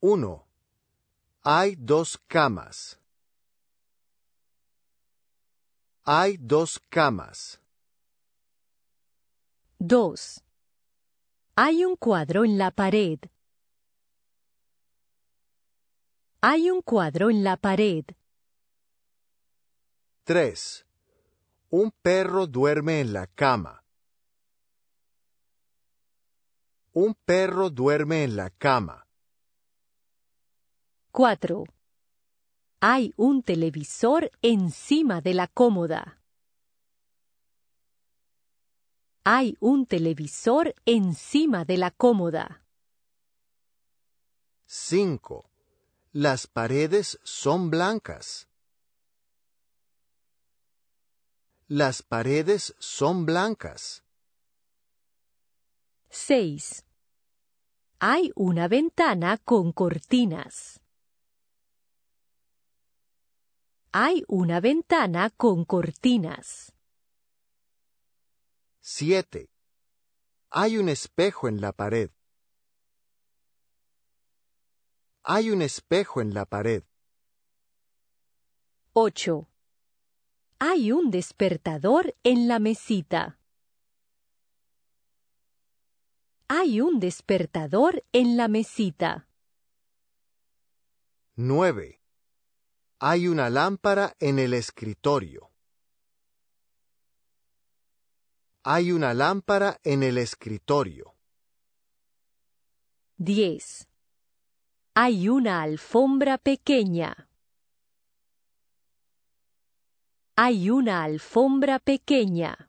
1. Hay dos camas. Hay dos camas. 2. Hay un cuadro en la pared. Hay un cuadro en la pared. 3. Un perro duerme en la cama. Un perro duerme en la cama. 4. Hay un televisor encima de la cómoda. Hay un televisor encima de la cómoda. 5. Las paredes son blancas. Las paredes son blancas. 6. Hay una ventana con cortinas. Hay una ventana con cortinas. 7. Hay un espejo en la pared. Hay un espejo en la pared. 8. Hay un despertador en la mesita. Hay un despertador en la mesita. 9. Hay una lámpara en el escritorio. Hay una lámpara en el escritorio. 10. Hay una alfombra pequeña. Hay una alfombra pequeña.